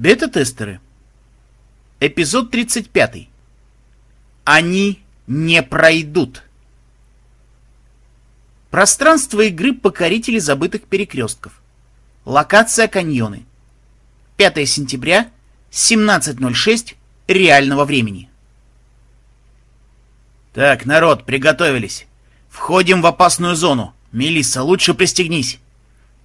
Бета-тестеры. Эпизод 35. Они не пройдут. Пространство игры покорители забытых перекрестков. Локация каньоны. 5 сентября, 17.06 реального времени. Так, народ, приготовились. Входим в опасную зону. Мелисса, лучше пристегнись.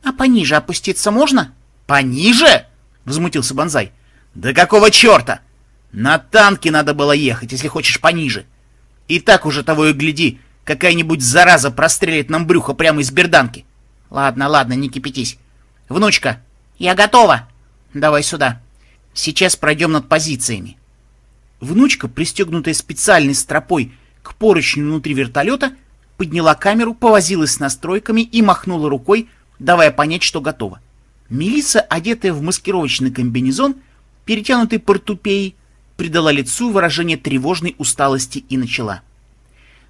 А пониже опуститься можно? Пониже? — возмутился Бонзай. «Да какого черта? На танке надо было ехать, если хочешь пониже. И так уже того и гляди, какая-нибудь зараза прострелит нам брюхо прямо из берданки. Ладно, ладно, не кипятись. Внучка, я готова. Давай сюда. Сейчас пройдем над позициями». Внучка, пристегнутая специальной стропой к поручню внутри вертолета, подняла камеру, повозилась с настройками и махнула рукой, давая понять, что готова. — Мелиса, одетая в маскировочный комбинезон, перетянутый портупеей, придала лицу выражение тревожной усталости и начала.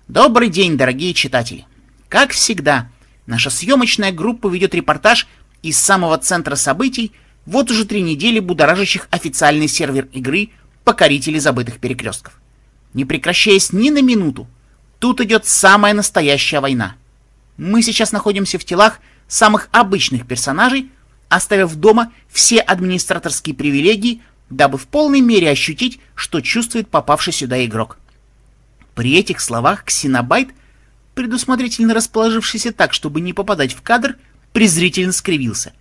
«Добрый день, дорогие читатели! Как всегда, наша съемочная группа ведет репортаж из самого центра событий вот уже три недели будоражащих официальный сервер игры «Покорители забытых перекрестков». Не прекращаясь ни на минуту, тут идет самая настоящая война. Мы сейчас находимся в телах самых обычных персонажей – оставив дома все администраторские привилегии, дабы в полной мере ощутить, что чувствует попавший сюда игрок. При этих словах Ксенобайт, предусмотрительно расположившийся так, чтобы не попадать в кадр, презрительно скривился.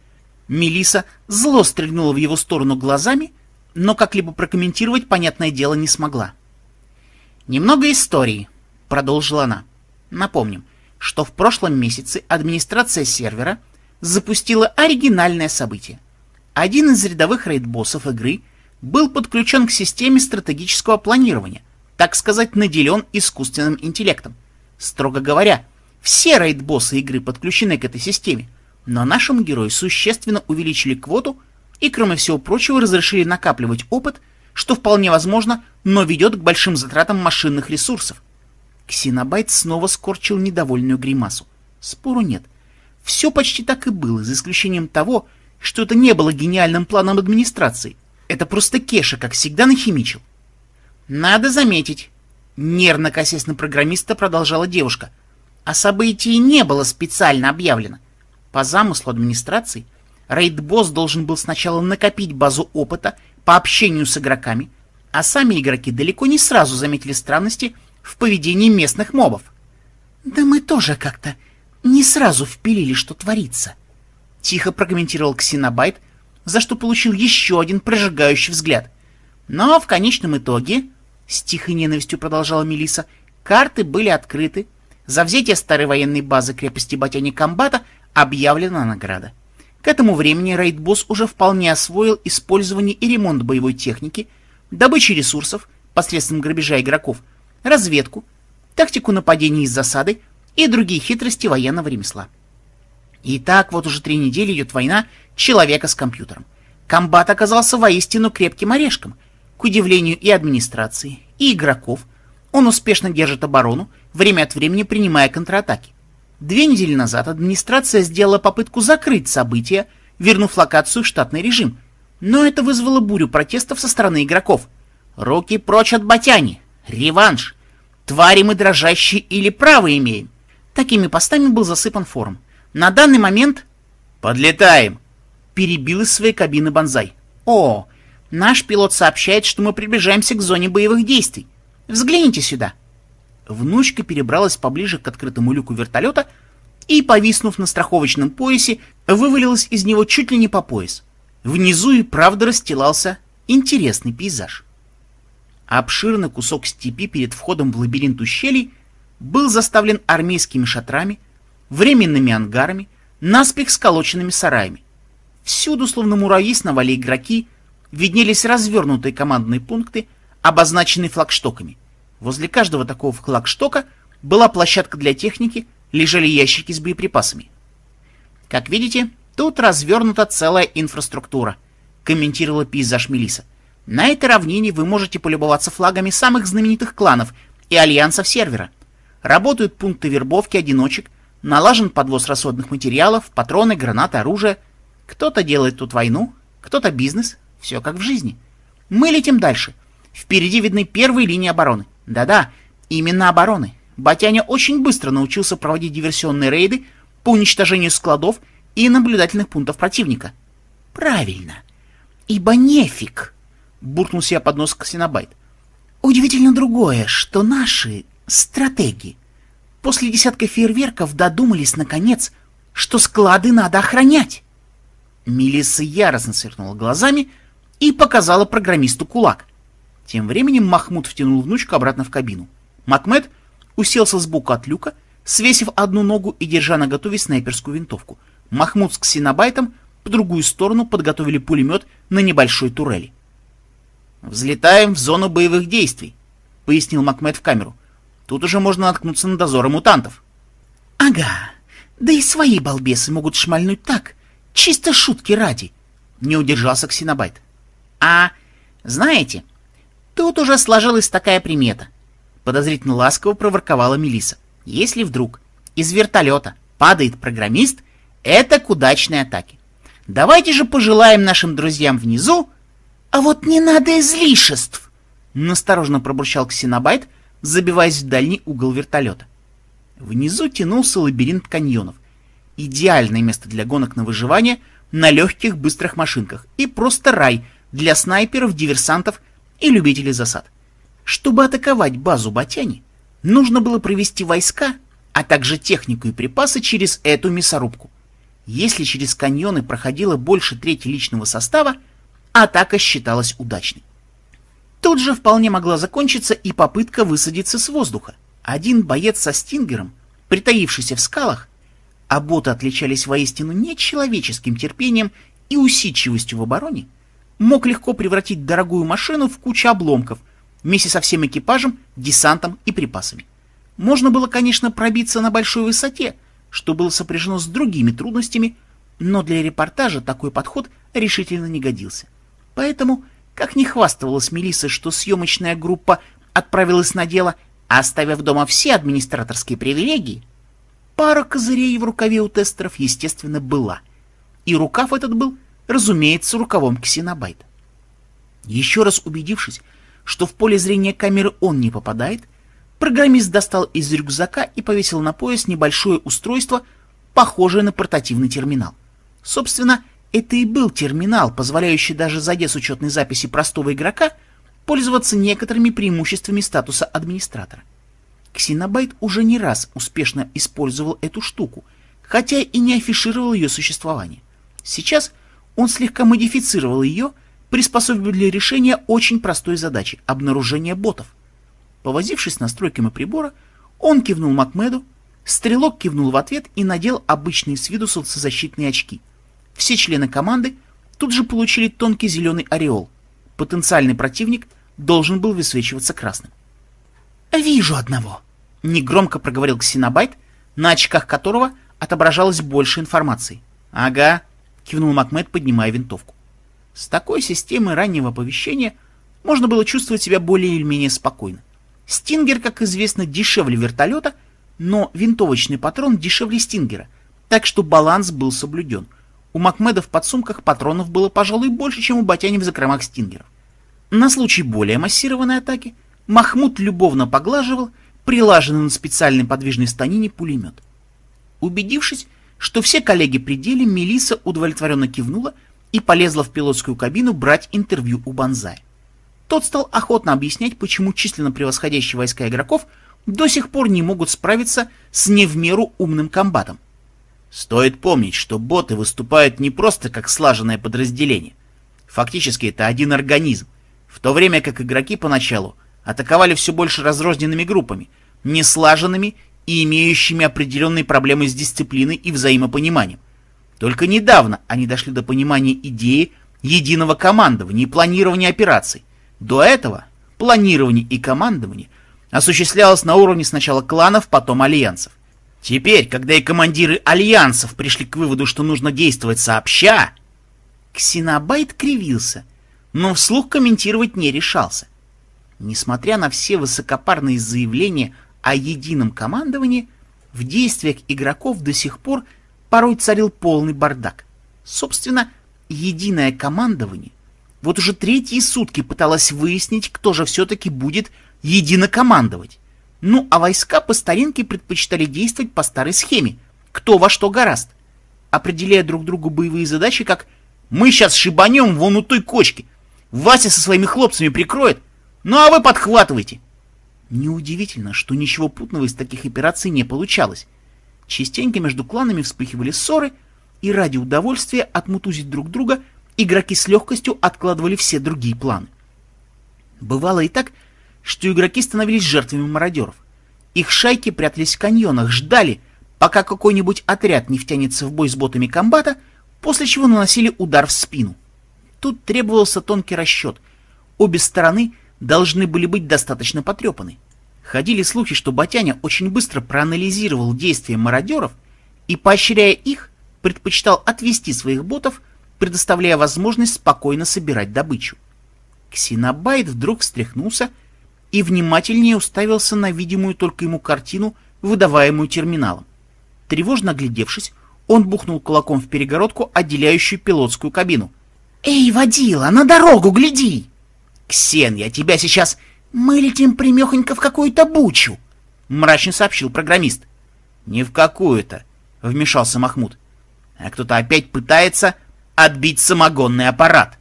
Мелиса зло стрельнула в его сторону глазами, но как-либо прокомментировать, понятное дело, не смогла. «Немного истории», — продолжила она. «Напомним, что в прошлом месяце администрация сервера — запустила оригинальное событие. Один из рядовых рейд-боссов игры был подключен к системе стратегического планирования, так сказать, наделен искусственным интеллектом. Строго говоря, все рейд-боссы игры подключены к этой системе, но нашему герою существенно увеличили квоту и, кроме всего прочего, разрешили накапливать опыт, что вполне возможно, но ведет к большим затратам машинных ресурсов. Ксенобайт снова скорчил недовольную гримасу. Спору нет. Все почти так и было, за исключением того, что это не было гениальным планом администрации. Это просто Кеша, как всегда, нахимичил. «Надо заметить», — нервно косясь на программиста продолжала девушка, «а событие не было специально объявлено. По замыслу администрации рейд-босс должен был сначала накопить базу опыта по общению с игроками, а сами игроки далеко не сразу заметили странности в поведении местных мобов. «Да мы тоже как-то не сразу впилили, что творится. Тихо прокомментировал Ксенобайт, за что получил еще один прожигающий взгляд. Но в конечном итоге, с тихой ненавистью продолжала Мелиса, карты были открыты, за взятие старой военной базы крепости Батяни Комбата объявлена награда. К этому времени рейд уже вполне освоил использование и ремонт боевой техники, добычу ресурсов посредством грабежа игроков, разведку, тактику нападений из засады, и другие хитрости военного ремесла. И так вот уже три недели идет война человека с компьютером. Комбат оказался воистину крепким орешком. К удивлению и администрации, и игроков, он успешно держит оборону, время от времени принимая контратаки. Две недели назад администрация сделала попытку закрыть события, вернув локацию в штатный режим, но это вызвало бурю протестов со стороны игроков. «Руки прочь от ботяни! Реванш! Твари мы дрожащие или право имеем!» Такими постами был засыпан форум. На данный момент... «Подлетаем!» Перебил из своей кабины Бонзай. «О, наш пилот сообщает, что мы приближаемся к зоне боевых действий. Взгляните сюда!» Внучка перебралась поближе к открытому люку вертолета и, повиснув на страховочном поясе, вывалилась из него чуть ли не по пояс. Внизу и правда расстилался интересный пейзаж. Обширный кусок степи перед входом в лабиринт ущелий был заставлен армейскими шатрами, временными ангарами, наспех сколоченными сараями. Всюду, словно муравьи, сновали игроки, виднелись развернутые командные пункты, обозначенные флагштоками. Возле каждого такого флагштока была площадка для техники, лежали ящики с боеприпасами. Как видите, тут развернута целая инфраструктура, комментировала пейзаж Мелиса. На этой равнине вы можете полюбоваться флагами самых знаменитых кланов и альянсов сервера – Работают пункты вербовки одиночек, налажен подвоз расходных материалов, патроны, гранаты, оружие. Кто-то делает тут войну, кто-то бизнес, все как в жизни. Мы летим дальше. Впереди видны первые линии обороны. Да-да, именно обороны. Батяня очень быстро научился проводить диверсионные рейды по уничтожению складов и наблюдательных пунктов противника. Правильно. Ибо нефиг, буркнул себе под нос Ксенобайт. Удивительно другое, что наши стратеги. После десятка фейерверков додумались, наконец, что склады надо охранять. Мелисса яростно свернула глазами и показала программисту кулак. Тем временем Махмуд втянул внучку обратно в кабину. Макмед уселся сбоку от люка, свесив одну ногу и держа на готове снайперскую винтовку. Махмуд с ксенобайтом по другую сторону подготовили пулемет на небольшой турели. «Взлетаем в зону боевых действий», — пояснил Макмед в камеру. Тут уже можно наткнуться на дозоры мутантов. Ага, да и свои балбесы могут шмальнуть так, чисто шутки ради. Не удержался Ксенобайт. А, знаете, тут уже сложилась такая примета. Подозрительно ласково проворковала Мелиса. Если вдруг из вертолета падает программист, это к удачной атаке. Давайте же пожелаем нашим друзьям внизу, а вот не надо излишеств, — насторожно пробурчал Ксенобайт, забиваясь в дальний угол вертолета. Внизу тянулся лабиринт каньонов. Идеальное место для гонок на выживание на легких быстрых машинках и просто рай для снайперов, диверсантов и любителей засад. Чтобы атаковать базу Батяни, нужно было провести войска, а также технику и припасы через эту мясорубку. Если через каньоны проходило больше трети личного состава, атака считалась удачной. Тут же вполне могла закончиться и попытка высадиться с воздуха. Один боец со стингером, притаившийся в скалах, а боты отличались воистину нечеловеческим терпением и усидчивостью в обороне, мог легко превратить дорогую машину в кучу обломков вместе со всем экипажем, десантом и припасами. Можно было, конечно, пробиться на большой высоте, что было сопряжено с другими трудностями, но для репортажа такой подход решительно не годился. Поэтому как не хвастовалась Мелисса, что съемочная группа отправилась на дело, оставив дома все администраторские привилегии, пара козырей в рукаве у тестеров, естественно, была. И рукав этот был, разумеется, рукавом ксенобайта. Еще раз убедившись, что в поле зрения камеры он не попадает, программист достал из рюкзака и повесил на пояс небольшое устройство, похожее на портативный терминал. Собственно, это и был терминал, позволяющий даже зайдя с учетной записи простого игрока, пользоваться некоторыми преимуществами статуса администратора. Ксенобайт уже не раз успешно использовал эту штуку, хотя и не афишировал ее существование. Сейчас он слегка модифицировал ее, приспособив для решения очень простой задачи – обнаружения ботов. Повозившись с настройками прибора, он кивнул Макмеду, стрелок кивнул в ответ и надел обычные с виду солнцезащитные очки – все члены команды тут же получили тонкий зеленый ореол. Потенциальный противник должен был высвечиваться красным. «Вижу одного», — негромко проговорил Ксенобайт, на очках которого отображалось больше информации. «Ага», — кивнул Макмед, поднимая винтовку. С такой системой раннего оповещения можно было чувствовать себя более или менее спокойно. Стингер, как известно, дешевле вертолета, но винтовочный патрон дешевле Стингера, так что баланс был соблюден — у Макмеда в подсумках патронов было, пожалуй, больше, чем у Батяни в закромах стингеров. На случай более массированной атаки Махмуд любовно поглаживал прилаженный на специальной подвижной станине пулемет. Убедившись, что все коллеги при деле, Мелиса удовлетворенно кивнула и полезла в пилотскую кабину брать интервью у Банзая. Тот стал охотно объяснять, почему численно превосходящие войска игроков до сих пор не могут справиться с не в меру умным комбатом, Стоит помнить, что боты выступают не просто как слаженное подразделение. Фактически это один организм, в то время как игроки поначалу атаковали все больше разрозненными группами, не слаженными и имеющими определенные проблемы с дисциплиной и взаимопониманием. Только недавно они дошли до понимания идеи единого командования и планирования операций. До этого планирование и командование осуществлялось на уровне сначала кланов, потом альянсов. Теперь, когда и командиры альянсов пришли к выводу, что нужно действовать сообща, Ксенобайт кривился, но вслух комментировать не решался. Несмотря на все высокопарные заявления о едином командовании, в действиях игроков до сих пор порой царил полный бардак. Собственно, единое командование вот уже третьи сутки пыталось выяснить, кто же все-таки будет единокомандовать. Ну, а войска по старинке предпочитали действовать по старой схеме. Кто во что гораст. Определяя друг другу боевые задачи, как «Мы сейчас шибанем вон у той кочки. Вася со своими хлопцами прикроет. Ну, а вы подхватывайте». Неудивительно, что ничего путного из таких операций не получалось. Частенько между кланами вспыхивали ссоры, и ради удовольствия отмутузить друг друга игроки с легкостью откладывали все другие планы. Бывало и так, что игроки становились жертвами мародеров. Их шайки прятались в каньонах, ждали, пока какой-нибудь отряд не втянется в бой с ботами комбата, после чего наносили удар в спину. Тут требовался тонкий расчет. Обе стороны должны были быть достаточно потрепаны. Ходили слухи, что Батяня очень быстро проанализировал действия мародеров и, поощряя их, предпочитал отвести своих ботов, предоставляя возможность спокойно собирать добычу. Ксенобайт вдруг встряхнулся и внимательнее уставился на видимую только ему картину, выдаваемую терминалом. Тревожно оглядевшись, он бухнул кулаком в перегородку, отделяющую пилотскую кабину. «Эй, водила, на дорогу гляди!» «Ксен, я тебя сейчас...» «Мы летим примехонько в какую-то бучу!» — мрачно сообщил программист. «Не в какую-то!» — вмешался Махмуд. «А кто-то опять пытается отбить самогонный аппарат!»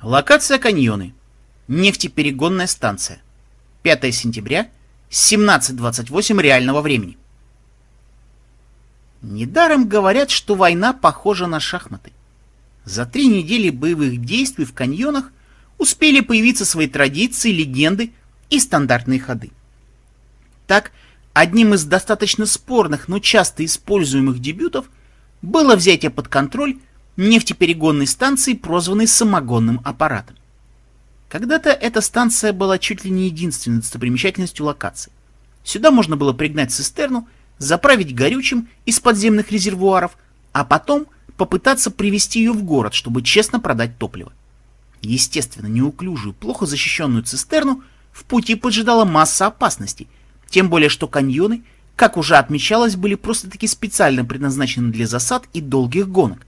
Локация каньоны — нефтеперегонная станция. 5 сентября, 17.28 реального времени. Недаром говорят, что война похожа на шахматы. За три недели боевых действий в каньонах успели появиться свои традиции, легенды и стандартные ходы. Так, одним из достаточно спорных, но часто используемых дебютов было взятие под контроль нефтеперегонной станции, прозванной самогонным аппаратом. Когда-то эта станция была чуть ли не единственной достопримечательностью локации. Сюда можно было пригнать цистерну, заправить горючим из подземных резервуаров, а потом попытаться привести ее в город, чтобы честно продать топливо. Естественно, неуклюжую, плохо защищенную цистерну в пути поджидала масса опасностей, тем более что каньоны, как уже отмечалось, были просто-таки специально предназначены для засад и долгих гонок.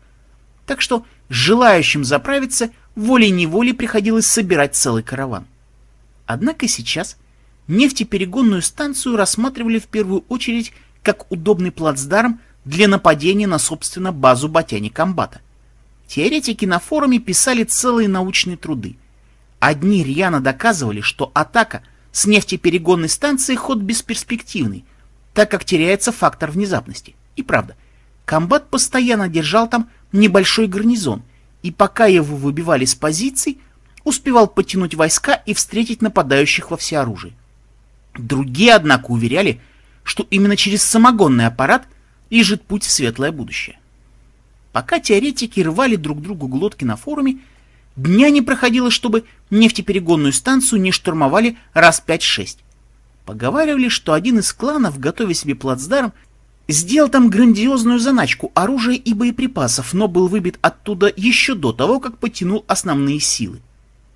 Так что желающим заправиться – волей-неволей приходилось собирать целый караван. Однако сейчас нефтеперегонную станцию рассматривали в первую очередь как удобный плацдарм для нападения на, собственно, базу Батяни Комбата. Теоретики на форуме писали целые научные труды. Одни рьяно доказывали, что атака с нефтеперегонной станции ход бесперспективный, так как теряется фактор внезапности. И правда, комбат постоянно держал там небольшой гарнизон – и пока его выбивали с позиций, успевал потянуть войска и встретить нападающих во всеоружии. Другие, однако, уверяли, что именно через самогонный аппарат лежит путь в светлое будущее. Пока теоретики рвали друг другу глотки на форуме, дня не проходило, чтобы нефтеперегонную станцию не штурмовали раз 5-6. Поговаривали, что один из кланов, готовя себе плацдарм, Сделал там грандиозную заначку оружия и боеприпасов, но был выбит оттуда еще до того, как потянул основные силы.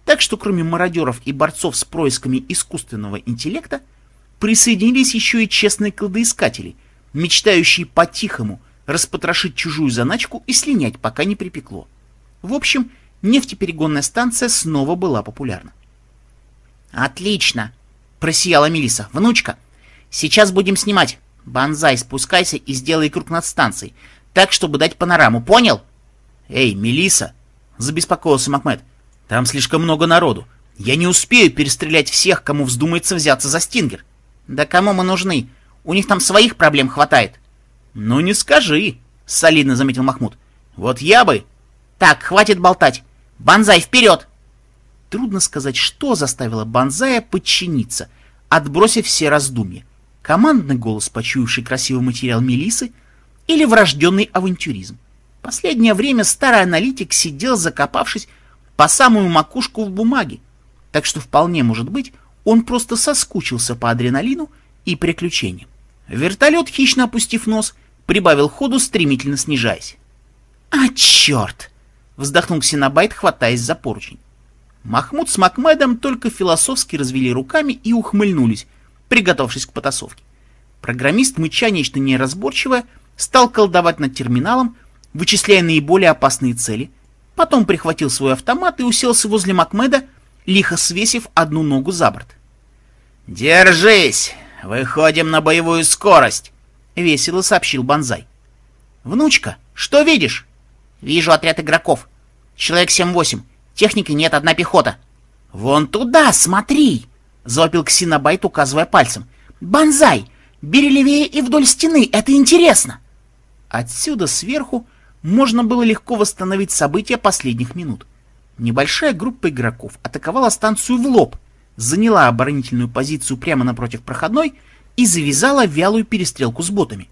Так что кроме мародеров и борцов с происками искусственного интеллекта, присоединились еще и честные кладоискатели, мечтающие по-тихому распотрошить чужую заначку и слинять, пока не припекло. В общем, нефтеперегонная станция снова была популярна. «Отлично!» — просияла Мелиса. «Внучка, сейчас будем снимать!» Банзай, спускайся и сделай круг над станцией, так, чтобы дать панораму, понял? Эй, Мелиса, забеспокоился Макмед. Там слишком много народу. Я не успею перестрелять всех, кому вздумается взяться за Стингер. Да кому мы нужны? У них там своих проблем хватает. Ну не скажи, солидно заметил Махмуд. Вот я бы... Так, хватит болтать. Банзай, вперед! Трудно сказать, что заставило Банзая подчиниться, отбросив все раздумья командный голос, почуявший красивый материал Мелисы, или врожденный авантюризм. Последнее время старый аналитик сидел, закопавшись по самую макушку в бумаге, так что вполне может быть, он просто соскучился по адреналину и приключениям. Вертолет, хищно опустив нос, прибавил ходу, стремительно снижаясь. «А, черт!» — вздохнул Синабайт, хватаясь за поручень. Махмуд с Макмедом только философски развели руками и ухмыльнулись, приготовившись к потасовке. Программист, мыча нечто неразборчивое, стал колдовать над терминалом, вычисляя наиболее опасные цели, потом прихватил свой автомат и уселся возле Макмеда, лихо свесив одну ногу за борт. «Держись! Выходим на боевую скорость!» — весело сообщил Бонзай. «Внучка, что видишь?» «Вижу отряд игроков. Человек 7-8. Техники нет, одна пехота». «Вон туда, смотри!» завопил Ксенобайт, указывая пальцем. «Бонзай! Бери левее и вдоль стены, это интересно!» Отсюда, сверху, можно было легко восстановить события последних минут. Небольшая группа игроков атаковала станцию в лоб, заняла оборонительную позицию прямо напротив проходной и завязала вялую перестрелку с ботами.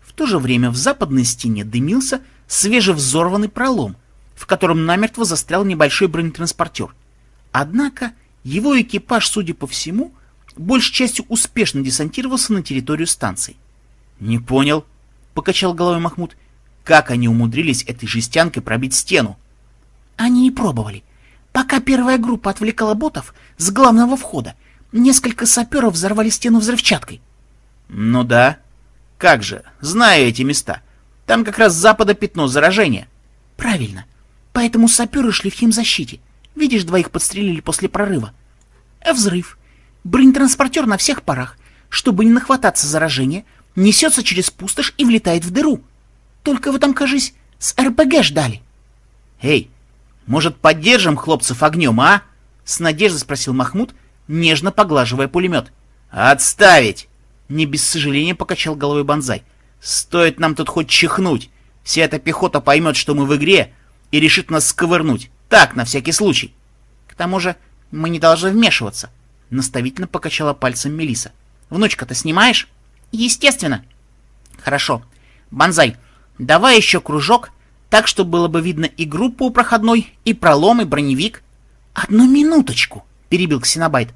В то же время в западной стене дымился свежевзорванный пролом, в котором намертво застрял небольшой бронетранспортер. Однако его экипаж, судя по всему, большей частью успешно десантировался на территорию станции. «Не понял», — покачал головой Махмуд, — «как они умудрились этой жестянкой пробить стену?» «Они не пробовали. Пока первая группа отвлекала ботов с главного входа, несколько саперов взорвали стену взрывчаткой». «Ну да. Как же, знаю эти места. Там как раз с запада пятно заражения». «Правильно. Поэтому саперы шли в химзащите. Видишь, двоих подстрелили после прорыва. А взрыв. Бронетранспортер на всех парах, чтобы не нахвататься заражения, несется через пустошь и влетает в дыру. Только вы там, кажись, с РПГ ждали. Эй, может, поддержим хлопцев огнем, а? С надеждой спросил Махмуд, нежно поглаживая пулемет. Отставить! Не без сожаления покачал головой Банзай. Стоит нам тут хоть чихнуть. Вся эта пехота поймет, что мы в игре, и решит нас сковырнуть. Так, на всякий случай. К тому же мы не должны вмешиваться. Наставительно покачала пальцем Мелиса. Внучка, ты снимаешь? Естественно. Хорошо. Банзай, давай еще кружок, так, чтобы было бы видно и группу у проходной, и пролом, и броневик. Одну минуточку, перебил Ксенобайт.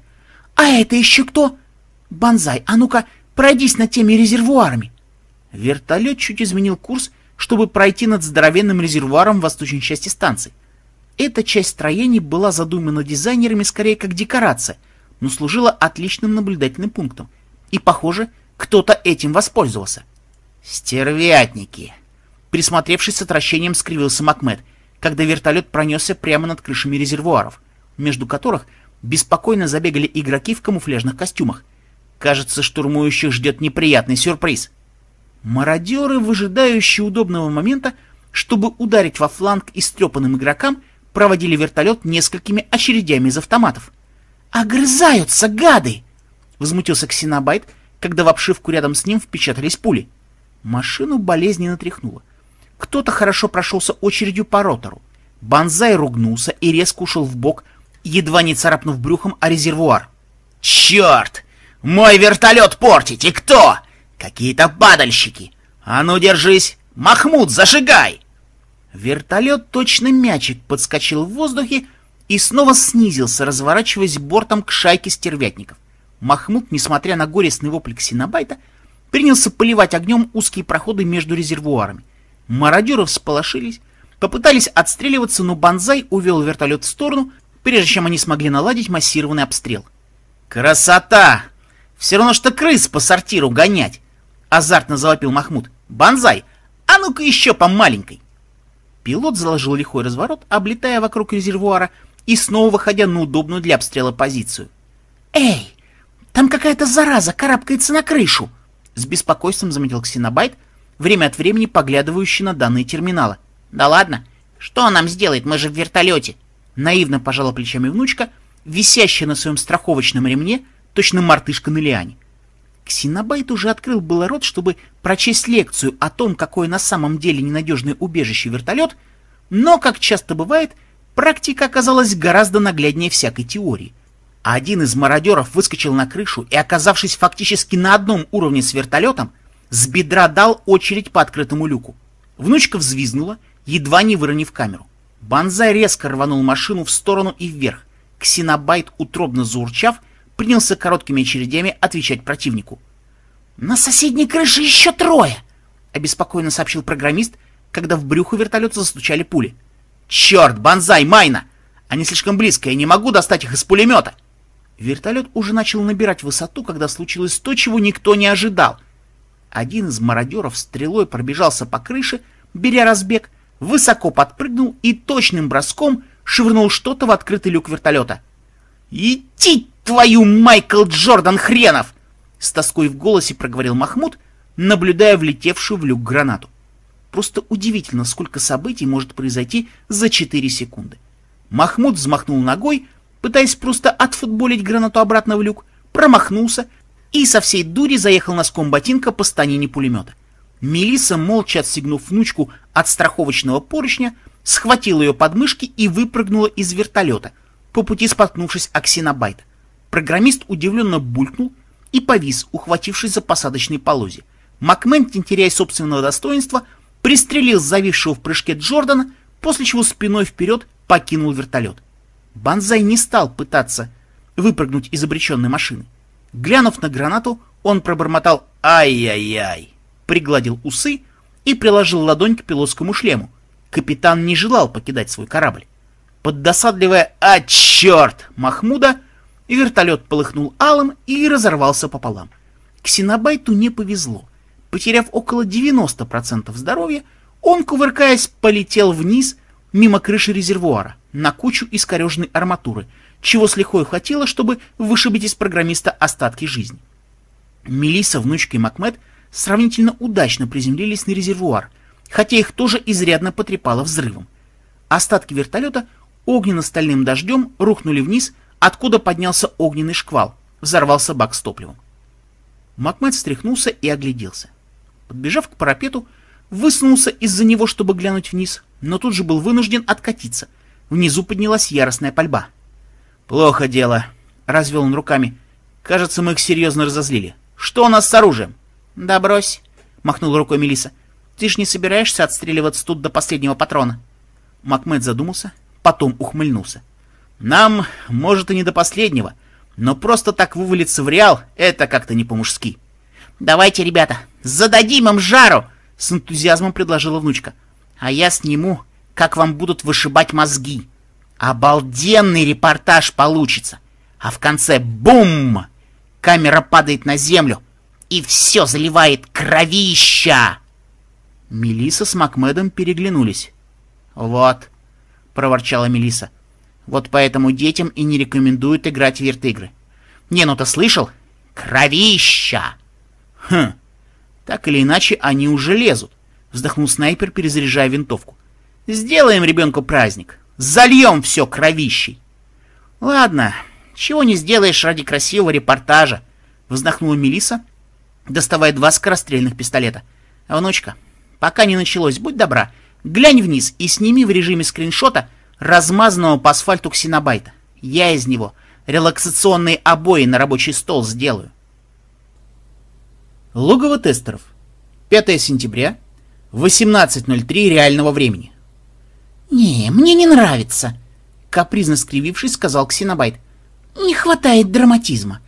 А это еще кто? Банзай, а ну-ка, пройдись над теми резервуарами. Вертолет чуть изменил курс, чтобы пройти над здоровенным резервуаром в восточной части станции. Эта часть строений была задумана дизайнерами скорее как декорация, но служила отличным наблюдательным пунктом. И, похоже, кто-то этим воспользовался. «Стервятники!» Присмотревшись с отвращением, скривился Макмед, когда вертолет пронесся прямо над крышами резервуаров, между которых беспокойно забегали игроки в камуфляжных костюмах. Кажется, штурмующих ждет неприятный сюрприз. Мародеры, выжидающие удобного момента, чтобы ударить во фланг истрепанным игрокам, проводили вертолет несколькими очередями из автоматов. «Огрызаются, гады!» — возмутился Ксенобайт, когда в обшивку рядом с ним впечатались пули. Машину болезненно тряхнуло. Кто-то хорошо прошелся очередью по ротору. Бонзай ругнулся и резко ушел в бок, едва не царапнув брюхом о резервуар. «Черт! Мой вертолет портите! Кто? Какие-то падальщики! А ну, держись! Махмуд, зажигай!» Вертолет точно мячик подскочил в воздухе и снова снизился, разворачиваясь бортом к шайке стервятников. Махмуд, несмотря на горестный вопль ксенобайта, принялся поливать огнем узкие проходы между резервуарами. Мародеры всполошились, попытались отстреливаться, но Банзай увел вертолет в сторону, прежде чем они смогли наладить массированный обстрел. «Красота! Все равно, что крыс по сортиру гонять!» — азартно завопил Махмуд. «Бонзай, а ну-ка еще по маленькой!» Пилот заложил лихой разворот, облетая вокруг резервуара и снова выходя на удобную для обстрела позицию. «Эй, там какая-то зараза карабкается на крышу!» С беспокойством заметил Ксенобайт, время от времени поглядывающий на данные терминала. «Да ладно! Что нам сделает? Мы же в вертолете!» Наивно пожала плечами внучка, висящая на своем страховочном ремне, точно мартышка на лиане. Ксенобайт уже открыл было рот, чтобы прочесть лекцию о том, какое на самом деле ненадежное убежище вертолет, но, как часто бывает, практика оказалась гораздо нагляднее всякой теории. Один из мародеров выскочил на крышу и, оказавшись фактически на одном уровне с вертолетом, с бедра дал очередь по открытому люку. Внучка взвизгнула, едва не выронив камеру. Бонзай резко рванул машину в сторону и вверх. Ксенобайт, утробно заурчав, принялся короткими очередями отвечать противнику. «На соседней крыше еще трое!» — обеспокоенно сообщил программист, когда в брюхо вертолета застучали пули. «Черт, банзай, майна! Они слишком близко, я не могу достать их из пулемета!» Вертолет уже начал набирать высоту, когда случилось то, чего никто не ожидал. Один из мародеров стрелой пробежался по крыше, беря разбег, высоко подпрыгнул и точным броском швырнул что-то в открытый люк вертолета. «Идти «Твою Майкл Джордан хренов!» С тоской в голосе проговорил Махмуд, наблюдая влетевшую в люк гранату. Просто удивительно, сколько событий может произойти за 4 секунды. Махмуд взмахнул ногой, пытаясь просто отфутболить гранату обратно в люк, промахнулся и со всей дури заехал носком ботинка по станине пулемета. Мелиса молча отстегнув внучку от страховочного поручня, схватила ее подмышки и выпрыгнула из вертолета, по пути споткнувшись о ксенобайт. Программист удивленно булькнул и повис, ухватившись за посадочные полозья. Макмен, теряя собственного достоинства, пристрелил зависшего в прыжке Джордана, после чего спиной вперед покинул вертолет. Банзай не стал пытаться выпрыгнуть из обреченной машины. Глянув на гранату, он пробормотал «Ай-яй-яй», пригладил усы и приложил ладонь к пилотскому шлему. Капитан не желал покидать свой корабль. Под досадливое «А, черт!» Махмуда и вертолет полыхнул алым и разорвался пополам. Ксенобайту не повезло. Потеряв около 90% здоровья, он, кувыркаясь, полетел вниз мимо крыши резервуара на кучу искореженной арматуры, чего с лихвой хватило, чтобы вышибить из программиста остатки жизни. Мелиса, внучка и Макмед сравнительно удачно приземлились на резервуар, хотя их тоже изрядно потрепало взрывом. Остатки вертолета огненно-стальным дождем рухнули вниз, откуда поднялся огненный шквал, взорвался бак с топливом. Макмед встряхнулся и огляделся. Подбежав к парапету, высунулся из-за него, чтобы глянуть вниз, но тут же был вынужден откатиться. Внизу поднялась яростная пальба. «Плохо дело», — развел он руками. «Кажется, мы их серьезно разозлили. Что у нас с оружием?» «Да брось», — Махнул рукой Мелиса. «Ты ж не собираешься отстреливаться тут до последнего патрона?» Макмед задумался, потом ухмыльнулся. Нам, может, и не до последнего, но просто так вывалиться в Реал — это как-то не по-мужски. «Давайте, ребята, зададим им жару!» — с энтузиазмом предложила внучка. «А я сниму, как вам будут вышибать мозги. Обалденный репортаж получится! А в конце — бум! Камера падает на землю, и все заливает кровища!» Мелиса с Макмедом переглянулись. «Вот», — проворчала Мелиса, — вот поэтому детям и не рекомендуют играть в вирт-игры. Не, ну ты слышал? Кровища! Хм. Так или иначе, они уже лезут. Вздохнул снайпер, перезаряжая винтовку. Сделаем ребенку праздник. Зальем все кровищей. Ладно, чего не сделаешь ради красивого репортажа. Вздохнула Мелиса, доставая два скорострельных пистолета. «Внучка, пока не началось, будь добра, глянь вниз и сними в режиме скриншота размазанного по асфальту ксенобайта. Я из него релаксационные обои на рабочий стол сделаю. Логово тестеров. 5 сентября, 18.03 реального времени. «Не, мне не нравится», — капризно скривившись, сказал Ксенобайт. «Не хватает драматизма.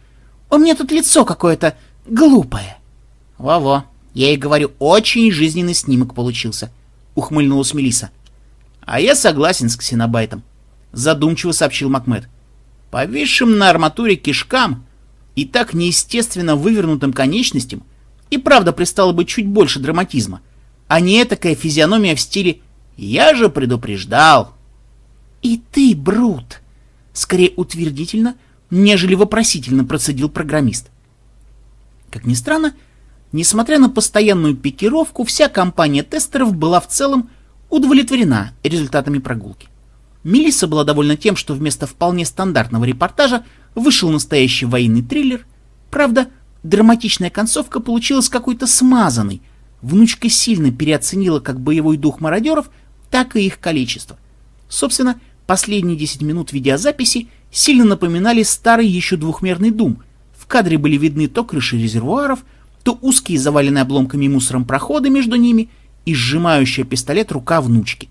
У меня тут лицо какое-то глупое». «Во-во, я и говорю, очень жизненный снимок получился», — ухмыльнулась Мелиса. А я согласен с ксенобайтом, задумчиво сообщил Макмед. Повисшим на арматуре кишкам и так неестественно вывернутым конечностям и правда пристало бы чуть больше драматизма, а не такая физиономия в стиле «я же предупреждал». «И ты, Брут!» Скорее утвердительно, нежели вопросительно процедил программист. Как ни странно, несмотря на постоянную пикировку, вся компания тестеров была в целом удовлетворена результатами прогулки. Мелисса была довольна тем, что вместо вполне стандартного репортажа вышел настоящий военный триллер. Правда, драматичная концовка получилась какой-то смазанной. Внучка сильно переоценила как боевой дух мародеров, так и их количество. Собственно, последние 10 минут видеозаписи сильно напоминали старый еще двухмерный дум. В кадре были видны то крыши резервуаров, то узкие заваленные обломками и мусором проходы между ними – и сжимающая пистолет рука внучки.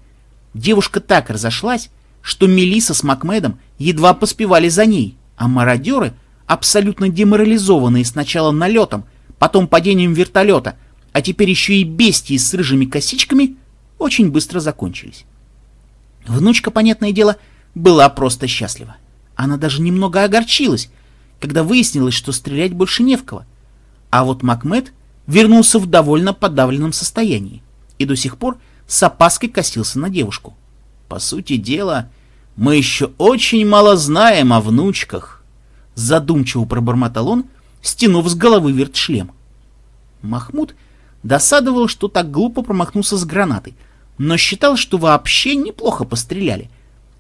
Девушка так разошлась, что Мелиса с Макмедом едва поспевали за ней, а мародеры, абсолютно деморализованные сначала налетом, потом падением вертолета, а теперь еще и бестии с рыжими косичками, очень быстро закончились. Внучка, понятное дело, была просто счастлива. Она даже немного огорчилась, когда выяснилось, что стрелять больше не в кого. А вот Макмед вернулся в довольно подавленном состоянии и до сих пор с опаской косился на девушку. По сути дела, мы еще очень мало знаем о внучках. Задумчиво пробормотал он, стянув с головы вертшлем. Махмуд досадовал, что так глупо промахнулся с гранатой, но считал, что вообще неплохо постреляли,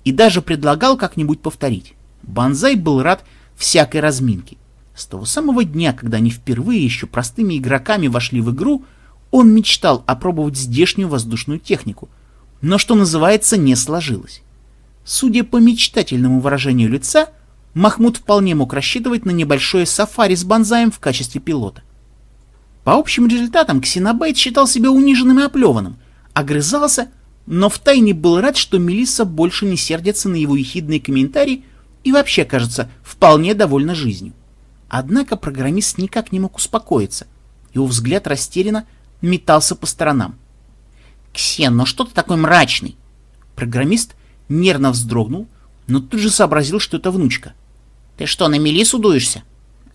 и даже предлагал как-нибудь повторить. Банзай был рад всякой разминке. С того самого дня, когда они впервые еще простыми игроками вошли в игру, он мечтал опробовать здешнюю воздушную технику, но, что называется, не сложилось. Судя по мечтательному выражению лица, Махмуд вполне мог рассчитывать на небольшое сафари с банзаем в качестве пилота. По общим результатам Ксенобайт считал себя униженным и оплеванным, огрызался, но втайне был рад, что Мелисса больше не сердится на его ехидные комментарии и вообще, кажется, вполне довольна жизнью. Однако программист никак не мог успокоиться. Его взгляд растерянно метался по сторонам. «Ксен, ну что ты такой мрачный?» Программист нервно вздрогнул, но тут же сообразил, что это внучка. «Ты что, на Мели судуешься?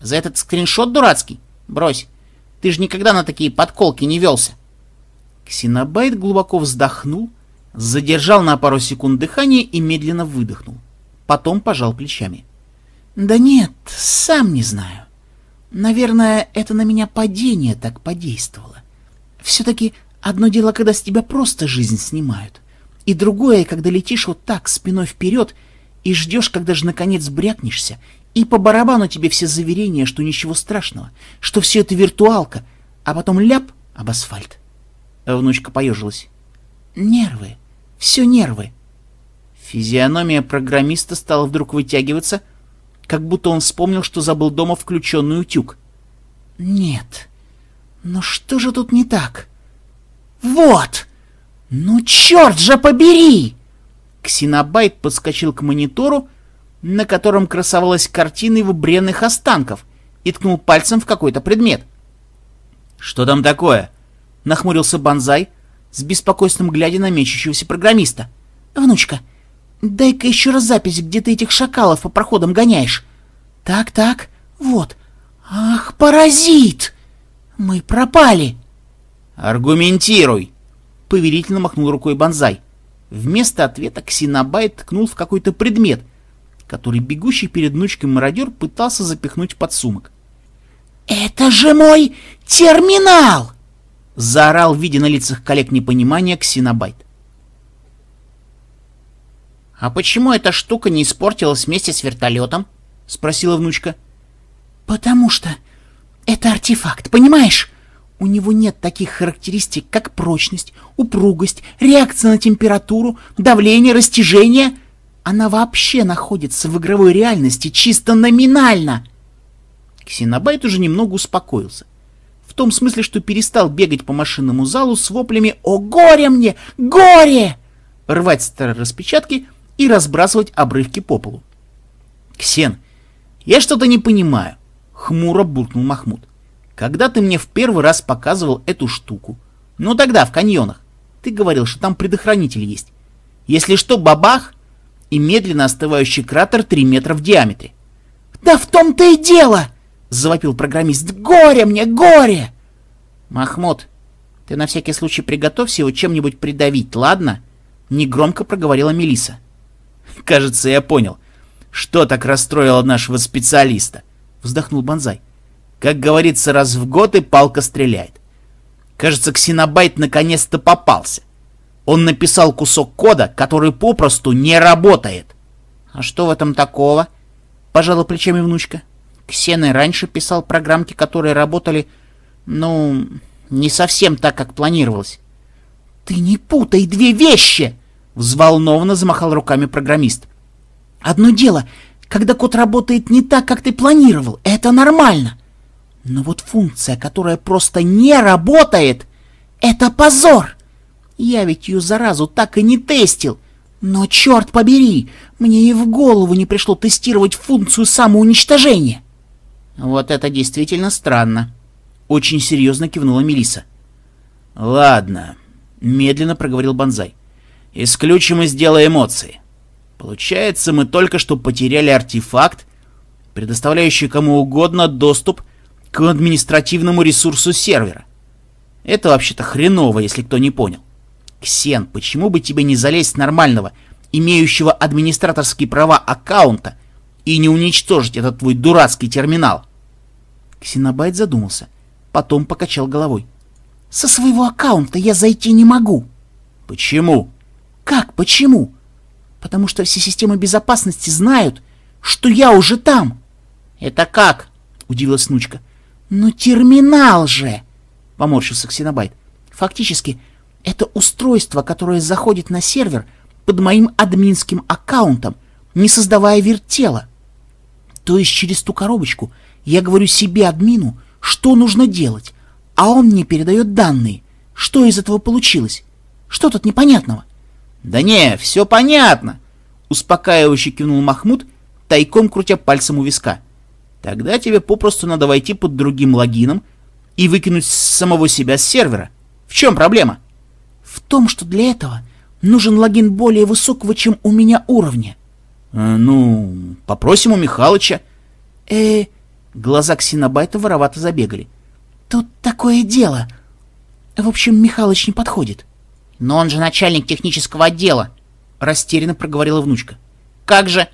За этот скриншот дурацкий? Брось, ты же никогда на такие подколки не велся!» Ксенобайт глубоко вздохнул, задержал на пару секунд дыхание и медленно выдохнул. Потом пожал плечами. «Да нет, сам не знаю. Наверное, это на меня падение так подействовало. Все-таки одно дело, когда с тебя просто жизнь снимают, и другое, когда летишь вот так, спиной вперед, и ждешь, когда же наконец брякнешься, и по барабану тебе все заверения, что ничего страшного, что все это виртуалка, а потом ляп об асфальт. А внучка поежилась. Нервы. Все нервы. Физиономия программиста стала вдруг вытягиваться, как будто он вспомнил, что забыл дома включенный утюг. Нет, но что же тут не так? Вот! Ну черт же побери! Ксенобайт подскочил к монитору, на котором красовалась картина его бренных останков, и ткнул пальцем в какой-то предмет. «Что там такое?» — нахмурился Банзай, с беспокойством глядя на мечущегося программиста. «Внучка, дай-ка еще раз запись, где ты этих шакалов по проходам гоняешь. Так-так, вот. Ах, паразит!» «Мы пропали!» «Аргументируй!» — повелительно махнул рукой Бонзай. Вместо ответа Ксенобай ткнул в какой-то предмет, который бегущий перед внучкой мародер пытался запихнуть под сумок. «Это же мой терминал!» — заорал, видя на лицах коллег непонимания, Ксенобайт. «А почему эта штука не испортилась вместе с вертолетом?» — спросила внучка. «Потому что это артефакт, понимаешь? У него нет таких характеристик, как прочность, упругость, реакция на температуру, давление, растяжение. Она вообще находится в игровой реальности чисто номинально. Ксенобайт уже немного успокоился. В том смысле, что перестал бегать по машинному залу с воплями «О горе мне! Горе!» рвать старые распечатки и разбрасывать обрывки по полу. «Ксен, я что-то не понимаю. Хмуро буркнул Махмуд. Когда ты мне в первый раз показывал эту штуку? Ну тогда, в каньонах. Ты говорил, что там предохранитель есть. Если что, бабах, и медленно остывающий кратер 3 метра в диаметре. «Да в том-то и дело!» — завопил программист. «Горе мне, горе!» «Махмуд, ты на всякий случай приготовься его чем-нибудь придавить, ладно?» — негромко проговорила Мелиса. «Кажется, я понял, что так расстроило нашего специалиста», вздохнул Бонзай. Как говорится, раз в год и палка стреляет. Кажется, Ксенобайт наконец-то попался. Он написал кусок кода, который попросту не работает. А что в этом такого? Пожала плечами внучка. Ксена и раньше писал программки, которые работали, ну, не совсем так, как планировалось. «Ты не путай две вещи!» — взволнованно замахал руками программист. «Одно дело когда код работает не так, как ты планировал. Это нормально. Но вот функция, которая просто не работает, это позор. Я ведь ее заразу так и не тестил. Но черт побери, мне и в голову не пришло тестировать функцию самоуничтожения. Вот это действительно странно. Очень серьезно кивнула Мелиса. Ладно, медленно проговорил Бонзай. Исключим из дела эмоции. Получается, мы только что потеряли артефакт, предоставляющий кому угодно доступ к административному ресурсу сервера. Это вообще-то хреново, если кто не понял. Ксен, почему бы тебе не залезть с нормального, имеющего администраторские права аккаунта, и не уничтожить этот твой дурацкий терминал? Ксенобайт задумался, потом покачал головой. Со своего аккаунта я зайти не могу. Почему? Как почему? потому что все системы безопасности знают, что я уже там. — Это как? — удивилась внучка. — Ну терминал же! — поморщился Ксенобайт. — Фактически, это устройство, которое заходит на сервер под моим админским аккаунтом, не создавая вертела. То есть через ту коробочку я говорю себе, админу, что нужно делать, а он мне передает данные. Что из этого получилось? Что тут непонятного? — «Да не, все понятно!» — успокаивающе кивнул Махмуд, тайком крутя пальцем у виска. «Тогда тебе попросту надо войти под другим логином и выкинуть самого себя с сервера. В чем проблема?» «В том, что для этого нужен логин более высокого, чем у меня уровня». «Э, «Ну, попросим у Михалыча». «Э...» Глаза Ксенобайта воровато забегали. «Тут такое дело. В общем, Михалыч не подходит». «Но он же начальник технического отдела!» — растерянно проговорила внучка. «Как же...»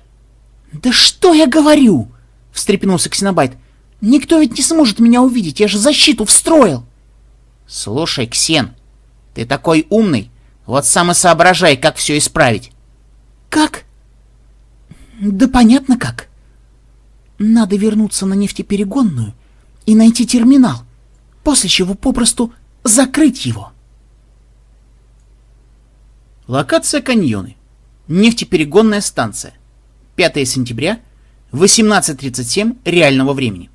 «Да что я говорю!» — встрепенулся Ксенобайт. «Никто ведь не сможет меня увидеть, я же защиту встроил!» «Слушай, Ксен, ты такой умный, вот сам и соображай, как все исправить!» «Как?» «Да понятно как. Надо вернуться на нефтеперегонную и найти терминал, после чего попросту закрыть его». Локация каньоны. Нефтеперегонная станция. 5 сентября, 18.37 реального времени.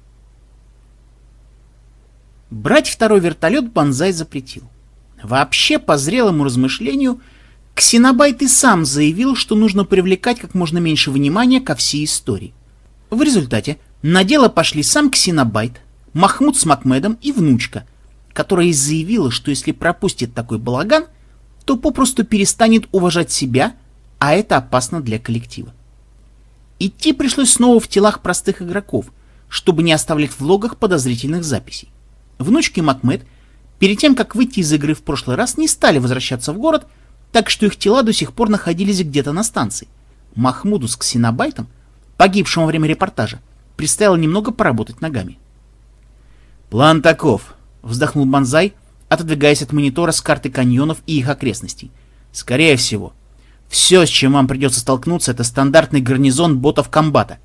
Брать второй вертолет Бонзай запретил. Вообще, по зрелому размышлению, Ксенобайт и сам заявил, что нужно привлекать как можно меньше внимания ко всей истории. В результате на дело пошли сам Ксенобайт, Махмуд с Макмедом и внучка, которая заявила, что если пропустит такой балаган – то попросту перестанет уважать себя, а это опасно для коллектива. Идти пришлось снова в телах простых игроков, чтобы не оставлять в логах подозрительных записей. Внучки Макмед перед тем, как выйти из игры в прошлый раз, не стали возвращаться в город, так что их тела до сих пор находились где-то на станции. Махмуду с Ксенобайтом, погибшим во время репортажа, предстояло немного поработать ногами. «План таков», — вздохнул Банзай отодвигаясь от монитора с карты каньонов и их окрестностей. Скорее всего, все, с чем вам придется столкнуться, это стандартный гарнизон ботов комбата.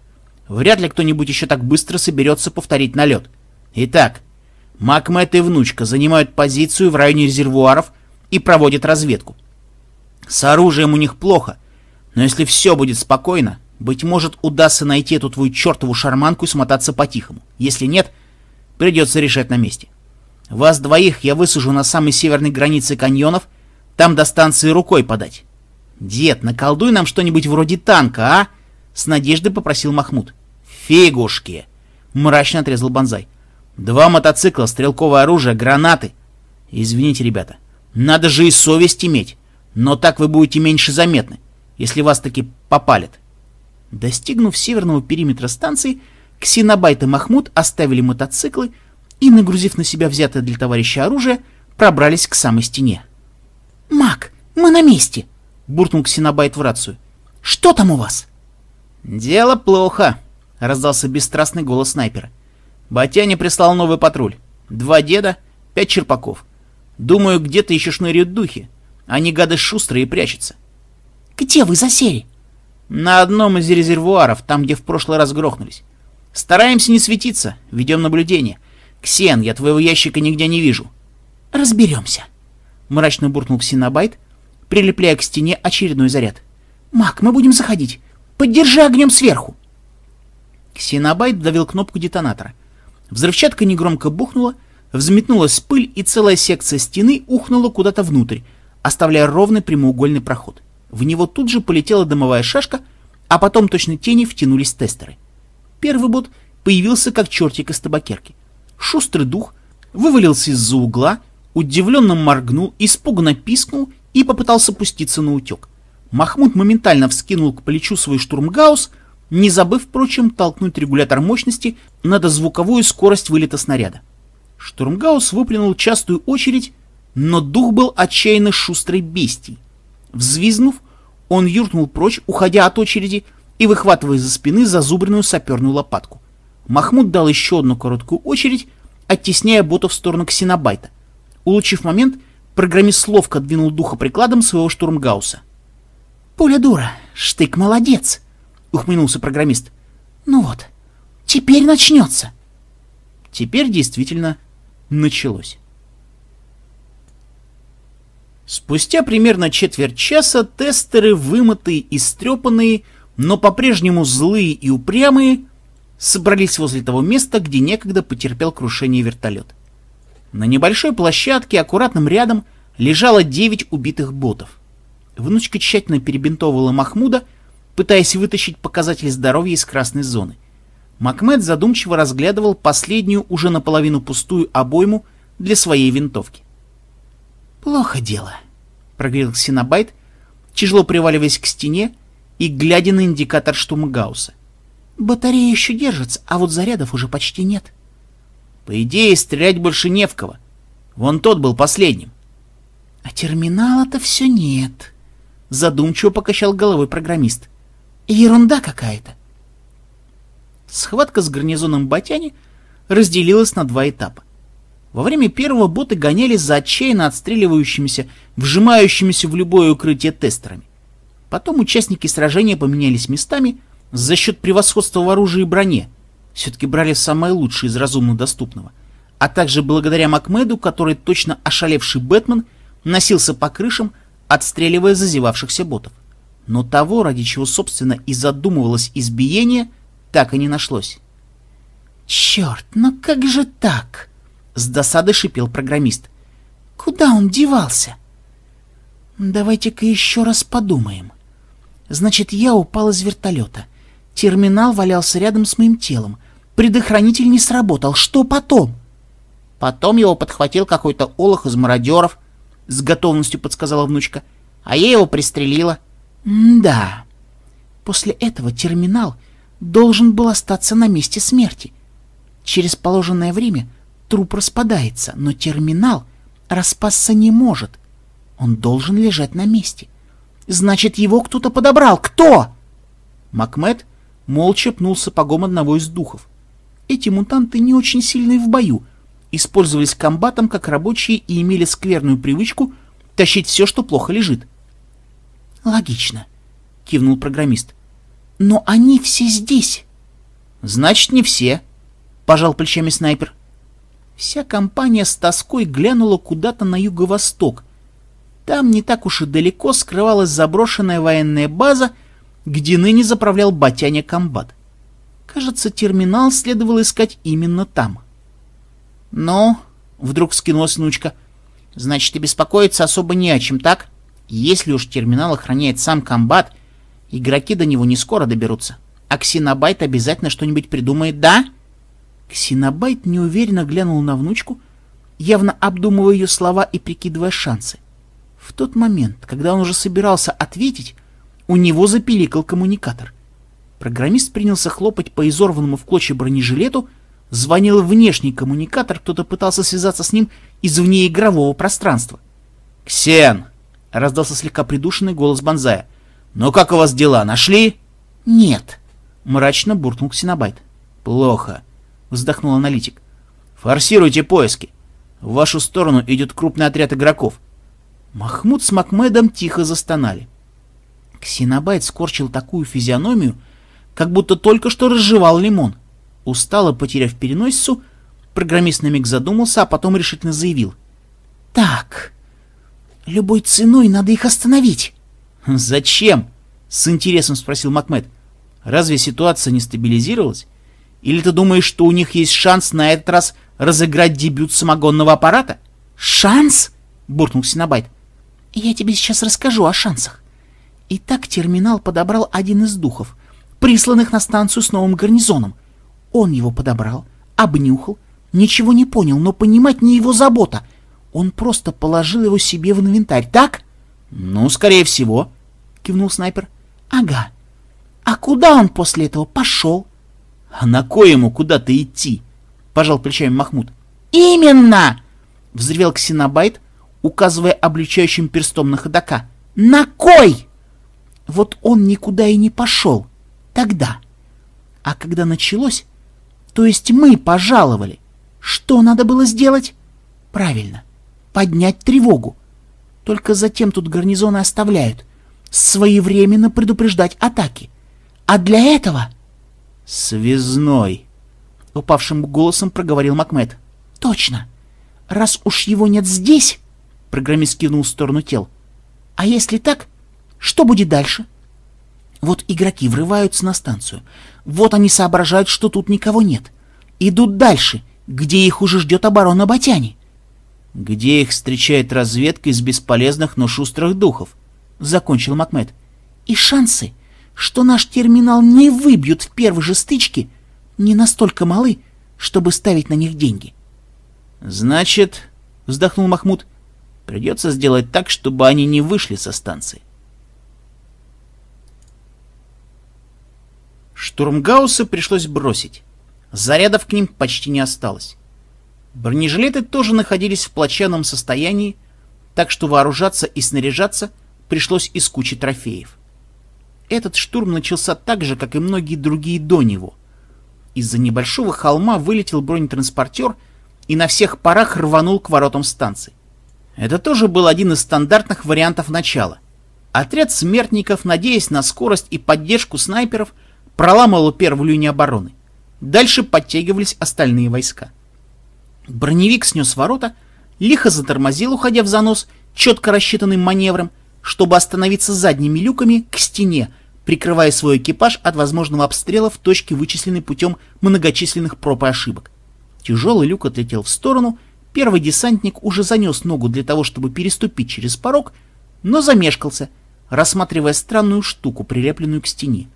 Вряд ли кто-нибудь еще так быстро соберется повторить налет. Итак, Макмет и внучка занимают позицию в районе резервуаров и проводят разведку. С оружием у них плохо, но если все будет спокойно, быть может, удастся найти эту твою чертову шарманку и смотаться по-тихому. Если нет, придется решать на месте. Вас двоих я высажу на самой северной границе каньонов, там до станции рукой подать. Дед, наколдуй нам что-нибудь вроде танка, а? С надеждой попросил Махмуд. Фигушки! Мрачно отрезал Бонзай. Два мотоцикла, стрелковое оружие, гранаты. Извините, ребята, надо же и совесть иметь, но так вы будете меньше заметны, если вас таки попалят. Достигнув северного периметра станции, Ксенобайт и Махмуд оставили мотоциклы, и, нагрузив на себя взятое для товарища оружие, пробрались к самой стене. «Мак, мы на месте!» — буркнул Ксенобайт в рацию. «Что там у вас?» «Дело плохо», — раздался бесстрастный голос снайпера. «Батяня прислал новый патруль. Два деда, пять черпаков. Думаю, где-то еще шныряют духи. Они, гады, шустрые и прячутся». «Где вы засели?» «На одном из резервуаров, там, где в прошлый раз грохнулись. Стараемся не светиться, ведем наблюдение. «Ксен, я твоего ящика нигде не вижу». «Разберемся», — мрачно буркнул Ксенобайт, прилепляя к стене очередной заряд. «Мак, мы будем заходить. Поддержи огнем сверху!» Ксенобайт давил кнопку детонатора. Взрывчатка негромко бухнула, взметнулась пыль, и целая секция стены ухнула куда-то внутрь, оставляя ровный прямоугольный проход. В него тут же полетела дымовая шашка, а потом точно тени втянулись тестеры. Первый бот появился как чертик из табакерки шустрый дух вывалился из-за угла, удивленно моргнул, испуганно пискнул и попытался пуститься на утек. Махмуд моментально вскинул к плечу свой штурмгаус, не забыв, впрочем, толкнуть регулятор мощности на дозвуковую скорость вылета снаряда. Штурмгаус выплюнул частую очередь, но дух был отчаянно шустрой бестией. Взвизнув, он юркнул прочь, уходя от очереди и выхватывая из-за спины зазубренную саперную лопатку. Махмуд дал еще одну короткую очередь, оттесняя бота в сторону ксенобайта. Улучив момент, программист ловко двинул духа прикладом своего штурмгауса. «Пуля дура, штык молодец!» — ухмыльнулся программист. «Ну вот, теперь начнется!» Теперь действительно началось. Спустя примерно четверть часа тестеры, вымытые и стрепанные, но по-прежнему злые и упрямые, собрались возле того места, где некогда потерпел крушение вертолет. На небольшой площадке аккуратным рядом лежало девять убитых ботов. Внучка тщательно перебинтовывала Махмуда, пытаясь вытащить показатель здоровья из красной зоны. Макмед задумчиво разглядывал последнюю уже наполовину пустую обойму для своей винтовки. «Плохо дело», — проговорил Синабайт, тяжело приваливаясь к стене и глядя на индикатор штурмгаусса. Батарея еще держится, а вот зарядов уже почти нет. По идее, стрелять больше не в кого. Вон тот был последним. А терминала-то все нет. Задумчиво покачал головой программист. Ерунда какая-то. Схватка с гарнизоном Батяни разделилась на два этапа. Во время первого боты гонялись за отчаянно отстреливающимися, вжимающимися в любое укрытие тестерами. Потом участники сражения поменялись местами — за счет превосходства в оружии и броне, все-таки брали самое лучшее из разумно доступного, а также благодаря Макмеду, который точно ошалевший Бэтмен носился по крышам, отстреливая зазевавшихся ботов. Но того, ради чего, собственно, и задумывалось избиение, так и не нашлось. «Черт, ну как же так?» — с досады шипел программист. «Куда он девался?» «Давайте-ка еще раз подумаем. Значит, я упал из вертолета. Терминал валялся рядом с моим телом. Предохранитель не сработал. Что потом? Потом его подхватил какой-то олох из мародеров, — с готовностью подсказала внучка. А я его пристрелила. М да. После этого терминал должен был остаться на месте смерти. Через положенное время труп распадается, но терминал распасться не может. Он должен лежать на месте. Значит, его кто-то подобрал. Кто? Макмед молча пнул сапогом одного из духов. Эти мутанты не очень сильные в бою, использовались комбатом как рабочие и имели скверную привычку тащить все, что плохо лежит. «Логично», — кивнул программист. «Но они все здесь». «Значит, не все», — пожал плечами снайпер. Вся компания с тоской глянула куда-то на юго-восток. Там не так уж и далеко скрывалась заброшенная военная база — где ныне заправлял Батяня комбат. Кажется, терминал следовало искать именно там. «Ну?» — вдруг скинулась внучка. «Значит, и беспокоиться особо не о чем, так? Если уж терминал охраняет сам комбат, игроки до него не скоро доберутся. А Ксенобайт обязательно что-нибудь придумает, да?» Ксенобайт неуверенно глянул на внучку, явно обдумывая ее слова и прикидывая шансы. В тот момент, когда он уже собирался ответить, у него запиликал коммуникатор. Программист принялся хлопать по изорванному в клочья бронежилету, звонил внешний коммуникатор, кто-то пытался связаться с ним из внеигрового пространства. «Ксен!» — раздался слегка придушенный голос Бонзая. «Ну как у вас дела, нашли?» «Нет», — мрачно буркнул Ксенобайт. «Плохо», — вздохнул аналитик. «Форсируйте поиски. В вашу сторону идет крупный отряд игроков». Махмуд с Макмедом тихо застонали. Ксенобайт скорчил такую физиономию, как будто только что разжевал лимон. Устало потеряв переносицу, программист на миг задумался, а потом решительно заявил. «Так, любой ценой надо их остановить». «Зачем?» — с интересом спросил Макмед. «Разве ситуация не стабилизировалась? Или ты думаешь, что у них есть шанс на этот раз разыграть дебют самогонного аппарата?» «Шанс?» — буркнул Синабайт. «Я тебе сейчас расскажу о шансах. И так терминал подобрал один из духов, присланных на станцию с новым гарнизоном. Он его подобрал, обнюхал, ничего не понял, но понимать не его забота. Он просто положил его себе в инвентарь, так? Ну, скорее всего, кивнул снайпер. Ага. А куда он после этого пошел? А на кое ему куда-то идти? Пожал плечами Махмуд. Именно! Взревел Ксенобайт, указывая обличающим перстом на ходока. На кой? Вот он никуда и не пошел. Тогда. А когда началось, то есть мы пожаловали, что надо было сделать? Правильно, поднять тревогу. Только затем тут гарнизоны оставляют. Своевременно предупреждать атаки. А для этого... «Связной!» — упавшим голосом проговорил Макмед. «Точно! Раз уж его нет здесь...» — программист кивнул в сторону тел. «А если так, что будет дальше? Вот игроки врываются на станцию. Вот они соображают, что тут никого нет. Идут дальше, где их уже ждет оборона Батяни. Где их встречает разведка из бесполезных, но шустрых духов, закончил Макмед. И шансы, что наш терминал не выбьют в первой же стычке, не настолько малы, чтобы ставить на них деньги. Значит, вздохнул Махмуд, придется сделать так, чтобы они не вышли со станции. Штурмгаусы пришлось бросить. Зарядов к ним почти не осталось. Бронежилеты тоже находились в плачевном состоянии, так что вооружаться и снаряжаться пришлось из кучи трофеев. Этот штурм начался так же, как и многие другие до него. Из-за небольшого холма вылетел бронетранспортер и на всех парах рванул к воротам станции. Это тоже был один из стандартных вариантов начала. Отряд смертников, надеясь на скорость и поддержку снайперов, проламывала первую линию обороны. Дальше подтягивались остальные войска. Броневик снес ворота, лихо затормозил, уходя в занос, четко рассчитанным маневром, чтобы остановиться задними люками к стене, прикрывая свой экипаж от возможного обстрела в точке, вычисленной путем многочисленных проб и ошибок. Тяжелый люк отлетел в сторону, первый десантник уже занес ногу для того, чтобы переступить через порог, но замешкался, рассматривая странную штуку, прилепленную к стене.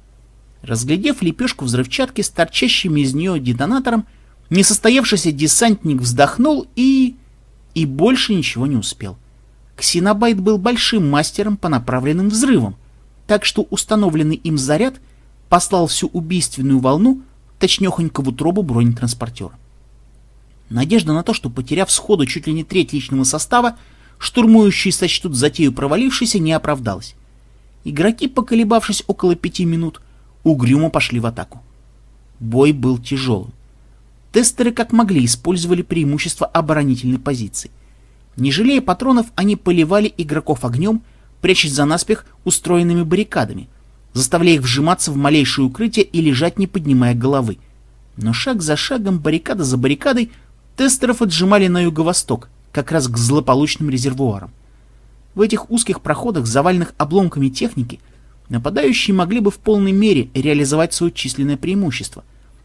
Разглядев лепешку взрывчатки с торчащими из нее детонатором, несостоявшийся десантник вздохнул и... и больше ничего не успел. Ксенобайт был большим мастером по направленным взрывам, так что установленный им заряд послал всю убийственную волну точнехонько в утробу бронетранспортера. Надежда на то, что, потеряв сходу чуть ли не треть личного состава, штурмующие сочтут затею провалившейся, не оправдалась. Игроки, поколебавшись около пяти минут, угрюмо пошли в атаку. Бой был тяжелым. Тестеры как могли использовали преимущество оборонительной позиции. Не жалея патронов, они поливали игроков огнем, прячась за наспех устроенными баррикадами, заставляя их вжиматься в малейшее укрытие и лежать, не поднимая головы. Но шаг за шагом, баррикада за баррикадой, тестеров отжимали на юго-восток, как раз к злополучным резервуарам. В этих узких проходах, заваленных обломками техники, нападающие могли бы в полной мере реализовать свое численное преимущество,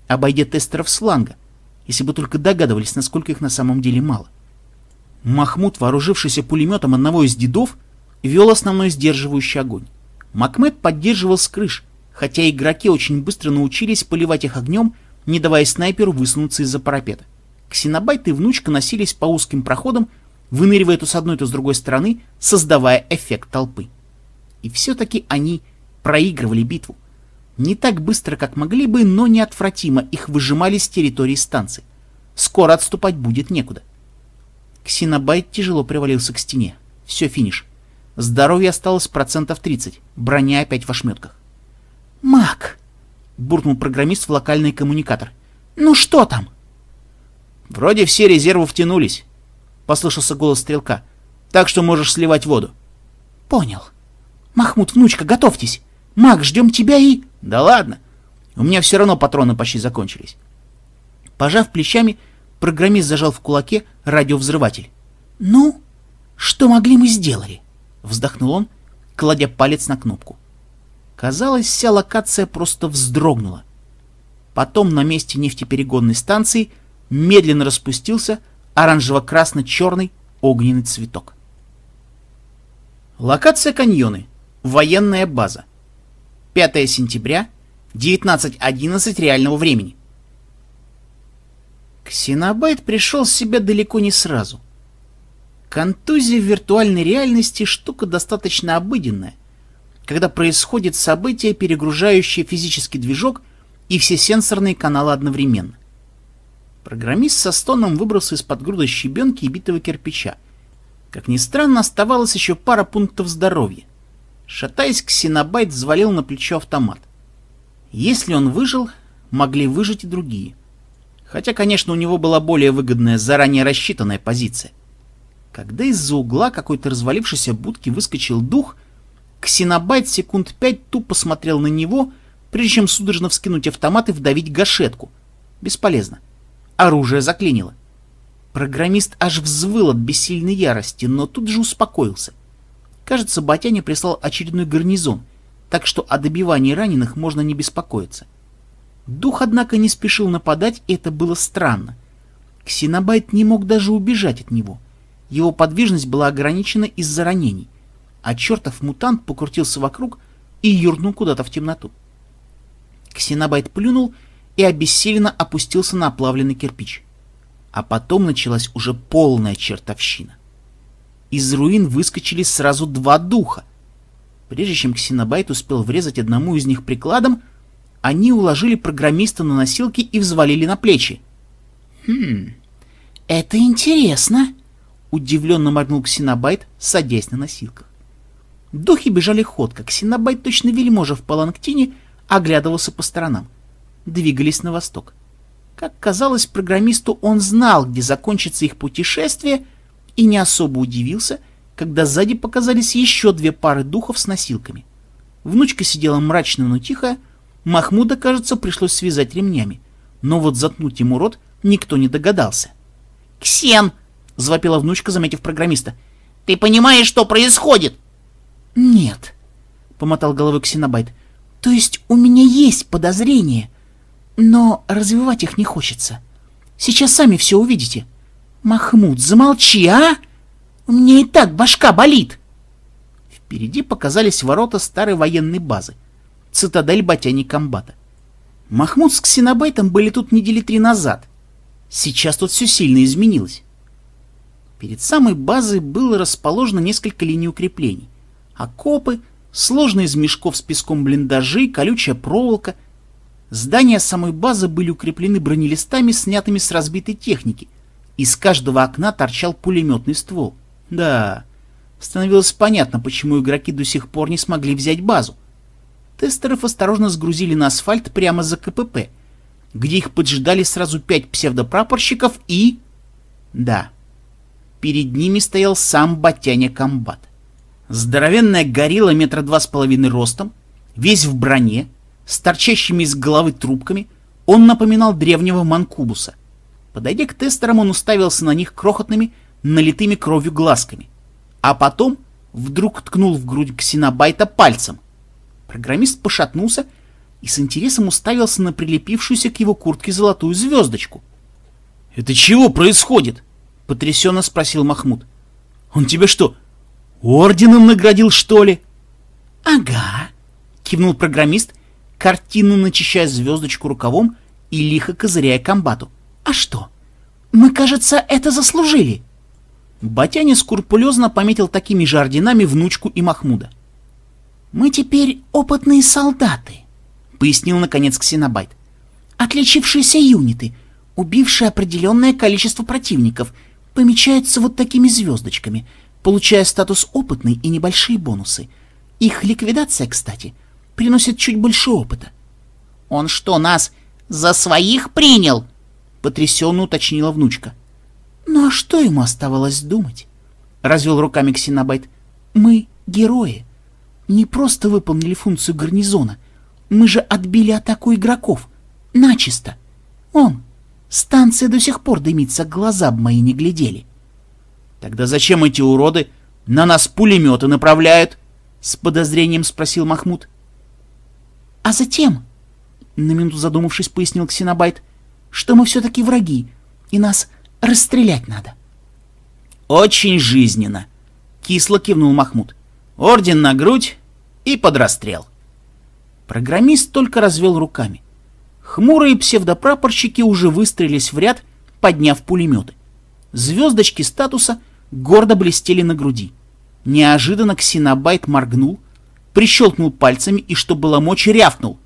а обойдя тестеров сланга, если бы только догадывались, насколько их на самом деле мало. Махмуд, вооружившийся пулеметом одного из дедов, вел основной сдерживающий огонь. Макмед поддерживал с крыш, хотя игроки очень быстро научились поливать их огнем, не давая снайперу высунуться из-за парапета. Ксенобайт и внучка носились по узким проходам, выныривая то с одной, то с другой стороны, создавая эффект толпы. И все-таки они проигрывали битву. Не так быстро, как могли бы, но неотвратимо их выжимали с территории станции. Скоро отступать будет некуда. Ксенобайт тяжело привалился к стене. Все, финиш. Здоровье осталось процентов 30, броня опять в ошметках. «Мак!» — буркнул программист в локальный коммуникатор. «Ну что там?» «Вроде все резервы втянулись», — послышался голос стрелка. «Так что можешь сливать воду». «Понял. Махмуд, внучка, готовьтесь. Мак, ждем тебя и...» «Да ладно! У меня все равно патроны почти закончились». Пожав плечами, программист зажал в кулаке радиовзрыватель. «Ну, что могли мы сделали?» — вздохнул он, кладя палец на кнопку. Казалось, вся локация просто вздрогнула. Потом на месте нефтеперегонной станции медленно распустился оранжево-красно-черный огненный цветок. Локация каньоны. Военная база. 5 сентября, 19.11 реального времени. Ксенобайт пришел с себя далеко не сразу. Контузия в виртуальной реальности штука достаточно обыденная, когда происходит событие, перегружающее физический движок и все сенсорные каналы одновременно. Программист со стоном выбрался из-под груда щебенки и битого кирпича. Как ни странно, оставалось еще пара пунктов здоровья. Шатаясь, Ксенобайт взвалил на плечо автомат. Если он выжил, могли выжить и другие. Хотя, конечно, у него была более выгодная, заранее рассчитанная позиция. Когда из-за угла какой-то развалившейся будки выскочил дух, Ксенобайт секунд пять тупо смотрел на него, прежде чем судорожно вскинуть автомат и вдавить гашетку. Бесполезно. Оружие заклинило. Программист аж взвыл от бессильной ярости, но тут же успокоился. Кажется, Батяня прислал очередной гарнизон, так что о добивании раненых можно не беспокоиться. Дух, однако, не спешил нападать, и это было странно. Ксенобайт не мог даже убежать от него. Его подвижность была ограничена из-за ранений, а чертов мутант покрутился вокруг и юрнул куда-то в темноту. Ксенобайт плюнул и обессиленно опустился на оплавленный кирпич. А потом началась уже полная чертовщина из руин выскочили сразу два духа. Прежде чем Ксенобайт успел врезать одному из них прикладом, они уложили программиста на носилки и взвалили на плечи. «Хм, это интересно!» — удивленно моргнул Ксенобайт, садясь на носилках. Духи бежали ход, как Ксенобайт, точно вельможа в Паланктине, оглядывался по сторонам. Двигались на восток. Как казалось, программисту он знал, где закончится их путешествие, и не особо удивился, когда сзади показались еще две пары духов с носилками. Внучка сидела мрачно, но тихая, Махмуда, кажется, пришлось связать ремнями, но вот заткнуть ему рот никто не догадался. «Ксен!» — завопила внучка, заметив программиста. «Ты понимаешь, что происходит?» «Нет», — помотал головой Ксенобайт. «То есть у меня есть подозрения, но развивать их не хочется. Сейчас сами все увидите». «Махмуд, замолчи, а! У меня и так башка болит!» Впереди показались ворота старой военной базы, цитадель Батяни комбата. Махмуд с Ксенобайтом были тут недели три назад. Сейчас тут все сильно изменилось. Перед самой базой было расположено несколько линий укреплений. Окопы, сложные из мешков с песком блиндажи, колючая проволока. Здания самой базы были укреплены бронелистами, снятыми с разбитой техники, из каждого окна торчал пулеметный ствол. Да, становилось понятно, почему игроки до сих пор не смогли взять базу. Тестеров осторожно сгрузили на асфальт прямо за КПП, где их поджидали сразу пять псевдопрапорщиков и... Да, перед ними стоял сам Батяня Комбат. Здоровенная горилла метра два с половиной ростом, весь в броне, с торчащими из головы трубками, он напоминал древнего Манкубуса. Подойдя к тестерам, он уставился на них крохотными, налитыми кровью глазками. А потом вдруг ткнул в грудь ксенобайта пальцем. Программист пошатнулся и с интересом уставился на прилепившуюся к его куртке золотую звездочку. — Это чего происходит? — потрясенно спросил Махмуд. — Он тебя что, орденом наградил, что ли? — Ага, — кивнул программист, картинно начищая звездочку рукавом и лихо козыряя комбату. — «А что? Мы, кажется, это заслужили!» Батяне скрупулезно пометил такими же орденами внучку и Махмуда. «Мы теперь опытные солдаты», — пояснил наконец Ксенобайт. «Отличившиеся юниты, убившие определенное количество противников, помечаются вот такими звездочками, получая статус опытный и небольшие бонусы. Их ликвидация, кстати, приносит чуть больше опыта». «Он что, нас за своих принял?» — потрясенно уточнила внучка. «Ну а что ему оставалось думать?» — развел руками Ксенобайт. «Мы герои. Не просто выполнили функцию гарнизона. Мы же отбили атаку игроков. Начисто. Он. Станция до сих пор дымится, глаза б мои не глядели». «Тогда зачем эти уроды на нас пулеметы направляют?» — с подозрением спросил Махмуд. «А затем?» — на минуту задумавшись, пояснил Ксенобайт — что мы все-таки враги, и нас расстрелять надо. «Очень жизненно!» — кисло кивнул Махмуд. «Орден на грудь и под расстрел!» Программист только развел руками. Хмурые псевдопрапорщики уже выстроились в ряд, подняв пулеметы. Звездочки статуса гордо блестели на груди. Неожиданно ксенобайт моргнул, прищелкнул пальцами и, что было мочи, рявкнул.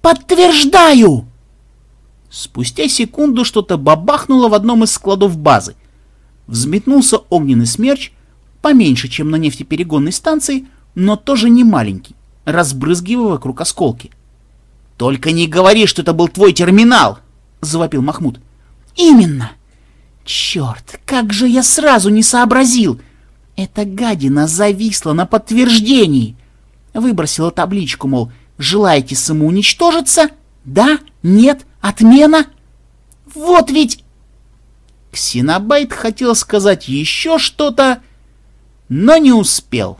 «Подтверждаю!» Спустя секунду что-то бабахнуло в одном из складов базы. Взметнулся огненный смерч, поменьше, чем на нефтеперегонной станции, но тоже не маленький, разбрызгивая вокруг осколки. «Только не говори, что это был твой терминал!» — завопил Махмуд. «Именно!» «Черт, как же я сразу не сообразил!» Эта гадина зависла на подтверждении. Выбросила табличку, мол, «Желаете самоуничтожиться?» «Да?» Нет? Отмена? Вот ведь...» Ксенобайт хотел сказать еще что-то, но не успел.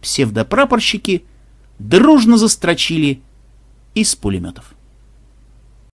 Псевдопрапорщики дружно застрочили из пулеметов.